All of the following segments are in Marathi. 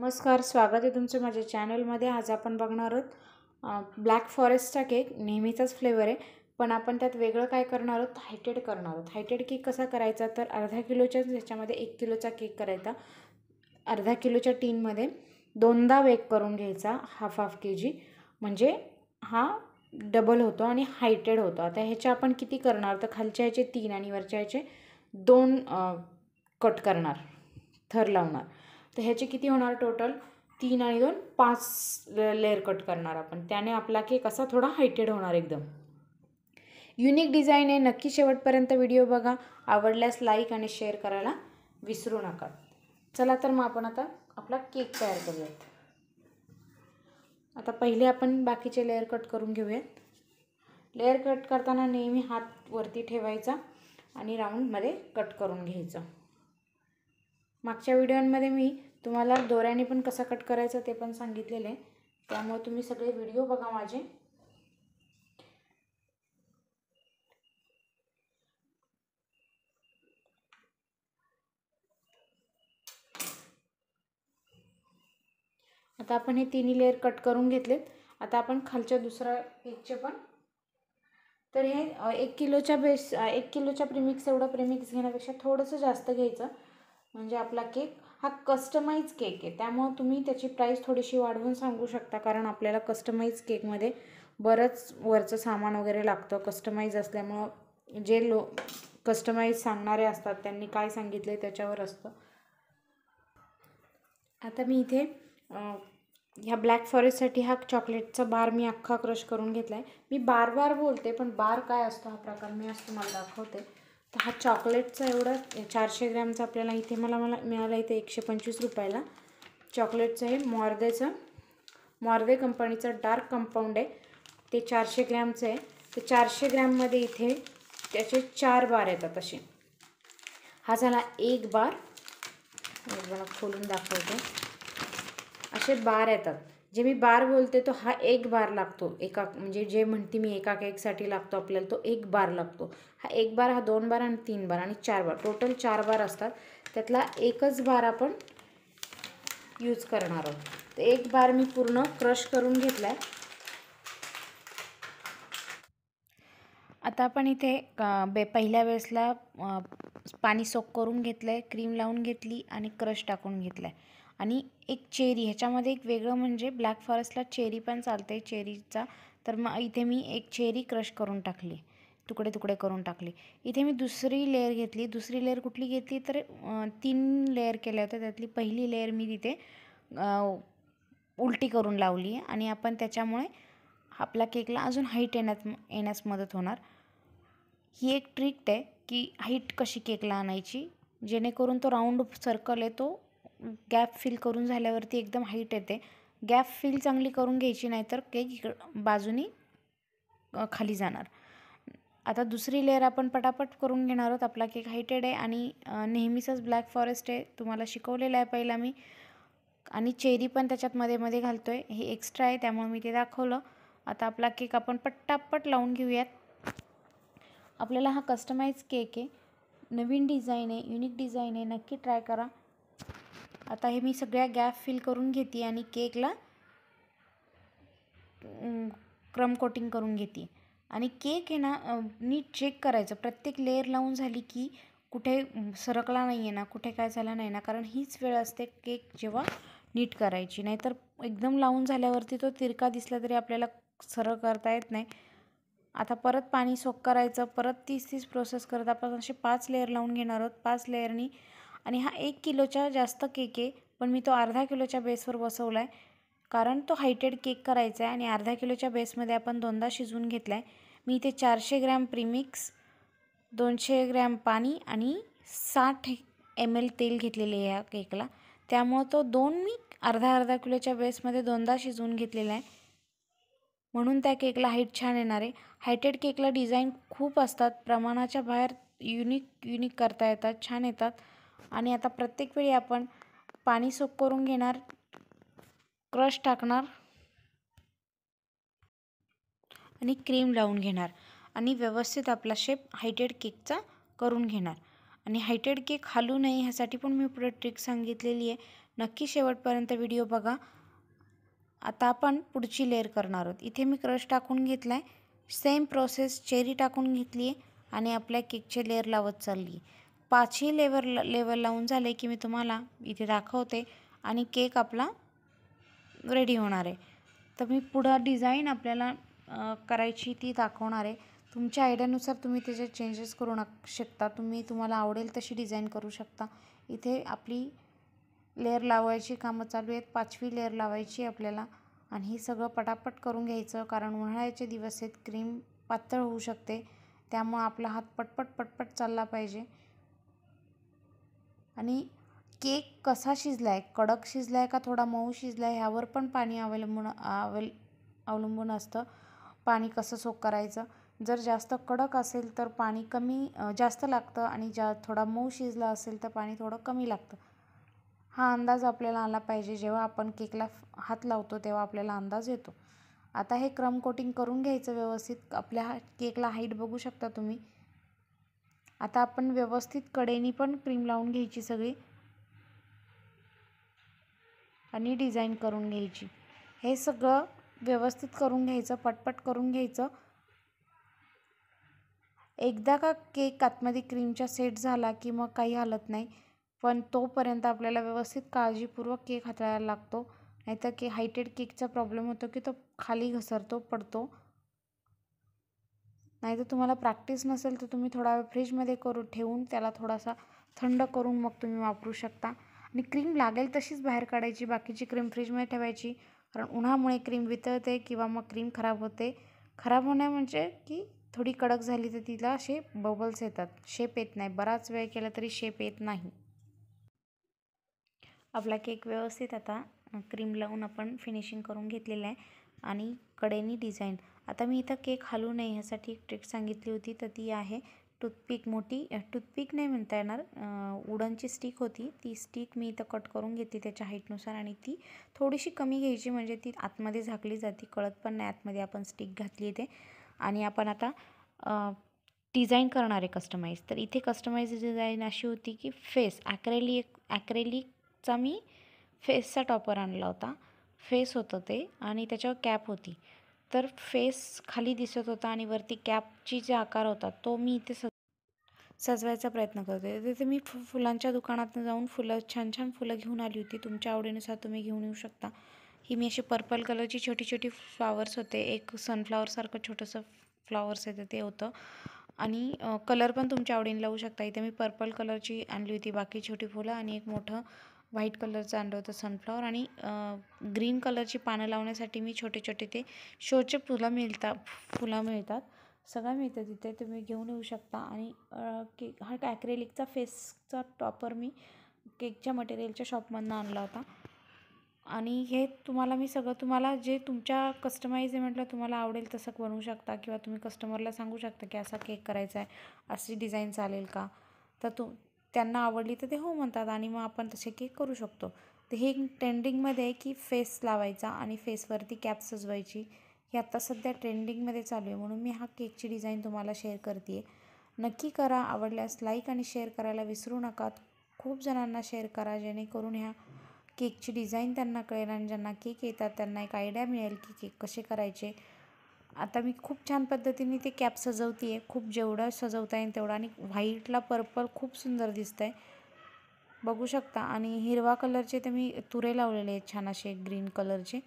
नमस्कार स्वागत आहे तुमचं माझ्या चॅनलमध्ये आज आपण बघणार आहोत ब्लॅक फॉरेस्टचा केक नेहमीचाच फ्लेवर आहे पण आपण त्यात वेगळं काय करणार आहोत हायटेड करणार आहोत हायटेड केक कसा करायचा तर अर्धा किलोच्या ह्याच्यामध्ये एक किलोचा केक करायचा अर्धा किलोच्या टीनमध्ये दोनदा वेक करून घ्यायचा हाफ हाफ के जी म्हणजे हा डबल होतो आणि हायटेड होतो आता ह्याच्या आपण किती करणार तर खालच्या ह्याचे तीन आणि वरच्या ह्याचे दोन कट करणार थर लावणार तर ह्याचे किती होणार टोटल तीन आणि दोन पाच लेअर कट करणार आपण त्याने आपला केक असा थोडा हायटेड होणार एकदम युनिक डिझाईन आहे नक्की शेवटपर्यंत व्हिडिओ बघा आवडल्यास लाईक आणि शेअर करायला विसरू नका चला तर मग आपण आता आपला केक तयार करूयात आता पहिले आपण बाकीचे लेअर कट करून घेऊयात लेअर कट करताना नेहमी हात वरती ठेवायचा आणि राऊंडमध्ये कट करून घ्यायचं मागच्या व्हिडिओमध्ये मी तुम्हाला दोऱ्याने पण कसा कट करायचा ते पण सांगितलेलं आहे त्यामुळे तुम्ही सगळे व्हिडिओ बघा माझे आता आपण हे तिन्ही लेअर कट करून घेतलेत आता आपण खालच्या दुसऱ्या केकचे पण तर हे एक किलोच्या बेस एक किलोच्या प्रिमिक्स एवढं प्रिमिक्स घेण्यापेक्षा थोडंसं जास्त घ्यायचं म्हणजे आपला केक हा कस्टमाइज केक आहे त्यामुळं तुम्ही त्याची प्राईस थोडीशी वाढवून सांगू शकता कारण आपल्याला कस्टमाइज केकमध्ये बरंच वरचं सामान वगैरे लागतं कस्टमाइज असल्यामुळं जे लो कस्टमाइज सांगणारे असतात त्यांनी काय सांगितले त्याच्यावर असतं आता मी इथे ह्या ब्लॅक फॉरेस्टसाठी हा चॉकलेटचा बार मी अख्खा क्रश करून घेतला आहे मी बार बार बोलते पण बार काय असतो हा प्रकार मी असं तुम्हाला दाखवते तर हा चॉकलेटचा एवढा चारशे ग्रॅमचा आपल्याला इथे मला मला मिळाला इथे एकशे पंचवीस रुपयाला चॉकलेटचं हे मॉर्गेचं मॉर्गे कंपनीचं डार्क कंपाऊंड आहे ते चारशे ग्रॅमचं आहे तर चारशे ग्रॅममध्ये इथे त्याचे चार बार येतात असे हा झाला एक बार मला खोलून दाखवतो असे बार येतात जे मी बार बोलते तो हा एक बार लागतो एका म्हणजे जे म्हणते मी एका केकसाठी लागतो आपल्याला तो एक बार लागतो हा एक बार हा दोन बार आणि तीन बार आणि चार बार टोटल चार बार असतात त्यातला एकच बार आपण यूज करणार आहोत तर एक बार मी पूर्ण क्रश करून घेतला आता आपण इथे बे पहिल्या वेळेसला पाणी सोक करून घेतलं क्रीम लावून घेतली आणि क्रश टाकून घेतला आणि एक चेरी ह्याच्यामध्ये एक वेगळं म्हणजे ब्लॅक फॉरेस्टला चेरी पण चालते चेरीचा तर मग इथे मी एक चेरी क्रश करून टाकली तुकडे तुकडे करून टाकले इथे मी दुसरी लेअर घेतली दुसरी लेअर कुठली घेतली तर तीन लेअर केल्या होत्या त्यातली पहिली लेअर मी तिथे उलटी करून लावली आणि आपण त्याच्यामुळे आपल्या केकला अजून हाईट येण्यात येण्यास मदत होणार ही एक ट्रिक आहे की हाईट कशी केकला आणायची जेणेकरून तो राऊंड सर्कल आहे तो गॅप फिल करून झाल्यावरती एकदम हाईट येते गॅप फिल चांगली करून घ्यायची नाही तर केक इकडं बाजूनी खाली जाणार आता दुसरी लेअर आपण पटापट करून घेणार आहोत आपला केक हाईटेड आहे आणि नेहमीचाच ब्लॅक फॉरेस्ट आहे तुम्हाला शिकवलेला आहे पहिला मी आणि चेरी पण त्याच्यात मध्ये मध्ये घालतो आहे हे एक्स्ट्रा आहे त्यामुळे मी ते दाखवलं आता आपला केक आपण पटापट लावून घेऊयात आपल्याला हा कस्टमाइज केक आहे नवीन डिझाईन आहे युनिक डिझाईन आहे नक्की ट्राय करा आता हे मी सगळ्या गॅप फिल करून घेते आणि केकला क्रम कोटिंग करून घेते आणि केक हे ना नीट चेक करायचं प्रत्येक लेअर लावून झाली की कुठे सरकला नाही आहे ना कुठे काय झाला नाही ना कारण हीच वेळ असते केक जेव्हा नीट करायची नाहीतर एकदम लावून झाल्यावरती तो तिरका दिसला तरी आपल्याला सरळ करता येत नाही आता परत पाणी सोक करायचं परत तीस तीस प्रोसेस करत आपण असे पाच लेअर लावून घेणार आहोत पाच लेअरनी आणि हा एक किलोच्या जास्त केक आहे पण मी तो अर्धा किलोच्या बेसवर बसवला आहे कारण तो हायटेड केक करायचा आहे आणि अर्धा किलोच्या बेसमध्ये आपण दोनदा शिजवून घेतला आहे मी इथे चारशे ग्रॅम प्रीमिक्स दोनशे ग्रॅम पाणी आणि साठ एम एल तेल घेतलेले आहे या केकला त्यामुळं तो दोन मी अर्धा अर्धा किलोच्या बेसमध्ये दोनदा शिजवून घेतलेला आहे म्हणून त्या केकला हाईट छान येणार आहे हायटेड केकला डिझाईन खूप असतात प्रमाणाच्या बाहेर युनिक युनिक करता येतात छान येतात आणि आता प्रत्येक वेळी आपण पाणी सोप करून घेणार क्रश टाकणार आणि क्रीम लावून घेणार आणि व्यवस्थित आपला शेप हायटेड केकचा करून घेणार आणि हायटेड केक हालू नये ह्यासाठी पण मी पुढे ट्रिक सांगितलेली आहे नक्की शेवटपर्यंत व्हिडिओ बघा आता आपण पुढची लेअर करणार आहोत इथे मी क्रश टाकून घेतला सेम प्रोसेस चेरी टाकून घेतली आहे आणि आपल्या केकचे लेअर लावत चालली पाचही लेवर लेवल लावून झाले की मी तुम्हाला इथे दाखवते आणि केक आपला रेडी होणार आहे तर मी पुढं डिझाईन आपल्याला करायची ती दाखवणार आहे तुमच्या आयडियानुसार तुम्ही त्याचे चेंजेस करू नक शकता तुम्ही तुम्हाला आवडेल तशी डिझाईन करू शकता इथे आपली लेअर लावायची कामं चालू आहेत पाचवी लेअर लावायची आपल्याला आणि हे सगळं पटापट करून घ्यायचं कारण उन्हाळ्याचे दिवस आहेत क्रीम पातळ होऊ शकते त्यामुळं आपला हात पटपट पटपट चालला पाहिजे आणि केक कसा शिजला आहे कडक शिजला आहे का थोडा मऊ शिजला आहे ह्यावर पण पाणी अवलंबून अवेल अवलंबून असतं पाणी कसं सोक करायचं जर जास्त कडक असेल तर पाणी कमी जास्त लागतं आणि ज्या थोडा मऊ शिजला असेल तर पाणी थोडं कमी लागतं हा अंदाज आपल्याला आला पाहिजे जेव्हा आपण केकला हात लावतो तेव्हा आपल्याला अंदाज येतो आता हे क्रम कोटिंग करून घ्यायचं व्यवस्थित आपल्या हा केकला हाईट बघू शकता तुम्ही आता आपण व्यवस्थित कडेनी पण क्रीम लावून घ्यायची सगळी आणि डिझाईन करून घ्यायची हे सगळं व्यवस्थित करून घ्यायचं पटपट करून घ्यायचं एकदा का केक आतमध्ये क्रीमचा सेट झाला की मग काही हलत नाही पण तोपर्यंत आपल्याला व्यवस्थित काळजीपूर्वक केक हाताळायला लागतो नाहीतर के हायटेड केकचा प्रॉब्लेम होतो की तो खाली घसरतो पडतो नाही तर तुम्हाला प्रॅक्टिस नसेल तर तुम्ही थोडा वेळ फ्रीजमध्ये करू ठेवून त्याला थोडासा थंड करून मग तुम्ही वापरू शकता आणि क्रीम लागेल तशीच बाहेर काढायची बाकीची क्रीम फ्रीजमध्ये ठेवायची कारण उन्हामुळे क्रीम वितळते किंवा मग क्रीम खराब होते खराब होणे म्हणजे की थोडी कडक झाली तर तिला असे बबल्स येतात शेप येत नाही बराच वेळ केला तरी शेप येत नाही आपला केक व्यवस्थित आता क्रीम लावून आपण फिनिशिंग करून घेतलेला आहे आणि कडेनी डिझाईन आता मी इथं केक हलू नये ह्यासाठी एक ट्रिक सांगितली होती तर ती आहे टूथपिक मोठी टूथपिक नाही म्हणता येणार उडनची स्टिक होती ती स्टिक मी इथं कट करून घेतली त्याच्या हाईटनुसार आणि ती थोडीशी कमी घ्यायची म्हणजे ती आतमध्ये झाकली जाते कळत पण नाही आतमध्ये आपण स्टिक घातली ते आणि आपण आता डिझाईन करणार आहे कस्टमाइज तर इथे कस्टमाइज डिझाईन अशी होती की फेस ॲक्रेलिक ॲक्रेलिकचा मी फेसचा टॉपर आणला होता फेस होतं ते आणि त्याच्यावर कॅप होती तर फेस खाली दिसत होता आणि वरती कॅपची जे आकार होता तो मी इथे सज सजवायचा प्रयत्न करते तिथे मी फु फुलांच्या दुकानात जाऊन फुलं छान छान फुलं घेऊन आली होती तुमच्या आवडीनुसार तुम्ही घेऊन येऊ शकता ही मी अशी पर्पल कलरची छोटी छोटी फ्लावर्स होते एक सनफ्लावरसारखं छोटंसं फ्लावर्स येतं ते होतं आणि कलर पण तुमच्या आवडीने लावू शकता इथे मी पर्पल कलरची आणली होती बाकी छोटी फुलं आणि एक मोठं व्हाईट कलरचं आणलं होतं सनफ्लॉवर आणि ग्रीन कलरची पानं लावण्यासाठी मी छोटे छोटे ते शोचे फुलं मिळतात फुलं मिळतात सगळं मिळतं तिथे तुम्ही घेऊन येऊ शकता आणि केक हा ॲक्रेलिकचा फेसचा टॉपर मी केकच्या मटेरियलच्या शॉपमधनं आणला होता आणि हे तुम्हाला मी सगळं तुम्हाला जे तुमच्या कस्टमाइज आहे म्हटलं तुम्हाला आवडेल तसं बनवू शकता किंवा तुम्ही कस्टमरला सांगू शकता की असा केक करायचा आहे अशी डिझाईन चालेल का तर तू त्यांना आवडली तर ते हो म्हणतात आणि मग आपण तसे केक करू शकतो तर हे ट्रेंडिंगमध्ये आहे की फेस लावायचा आणि फेसवरती कॅप सजवायची हे आत्ता सध्या ट्रेंडिंगमध्ये चालू आहे म्हणून मी हा केकची डिझाईन तुम्हाला शेअर करते आहे नक्की करा आवडल्यास लाईक आणि शेअर करायला विसरू नका खूप जणांना शेअर करा जेणेकरून ह्या केकची डिझाईन त्यांना कळेल आणि ज्यांना केक येतात त्यांना एक आयडिया मिळेल की केक कसे करायचे आता मी खूप छान पद्धतीने ते कॅप सजवते आहे खूप जेवढं सजवता येईल तेवढं आणि व्हाईटला पर्पल खूप सुंदर दिसतं आहे बघू शकता आणि हिरवा कलरचे ते मी तुरे लावलेले आहेत छान असे ग्रीन कलरचे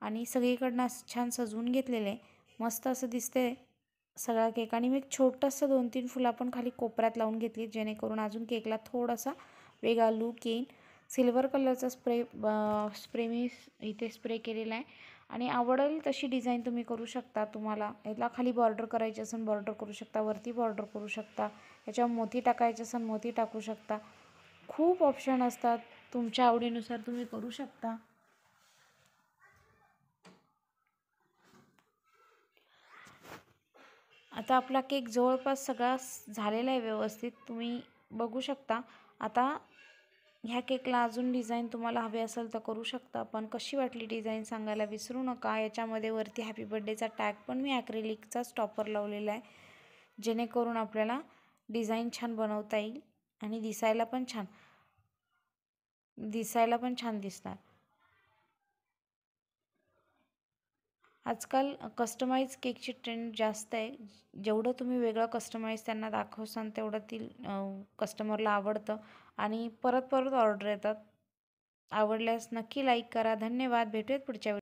आणि सगळीकडनं छान सजवून घेतलेले मस्त असं दिसते सगळा केक आणि मी एक छोटंसं दोन तीन फुलं आपण खाली कोपऱ्यात लावून घेतली जेणेकरून अजून केकला थोडासा वेगळा लूक येईल सिल्वर कलरचा स्प्रे स्प्रे मी इथे स्प्रे केलेला आहे आणि आवडेल तशी डिझाईन तुम्ही करू शकता तुम्हाला याला खाली बॉर्डर करायची असेल बॉर्डर करू शकता वरती बॉर्डर करू शकता याच्यावर मोती टाकायची असेल मोती टाकू शकता खूप ऑप्शन असतात तुमच्या आवडीनुसार तुम्ही करू शकता आता आपला केक जवळपास सगळा झालेला आहे व्यवस्थित तुम्ही बघू शकता आता ह्या केकला अजून डिझाईन तुम्हाला हवी असेल तर करू शकता पण कशी वाटली डिझाईन सांगायला विसरू नका याच्यामध्ये वरती हॅपी बड्डेचा टॅग पण मी ॲक्रेलिकचा स्टॉपर लावलेला आहे जेणेकरून आपल्याला डिझाईन छान बनवता येईल आणि दिसायला पण छान दिसायला पण छान दिसणार आजकाल कस्टमाइज केकची ट्रेंड जास्त आहे जेवढं तुम्ही वेगळं कस्टमाइज त्यांना दाखवसान तेवढं ती कस्टमरला आवडतं आणि परत परत ऑर्डर येतात आवडल्यास नक्की लाईक करा धन्यवाद भेटूयात पुढच्या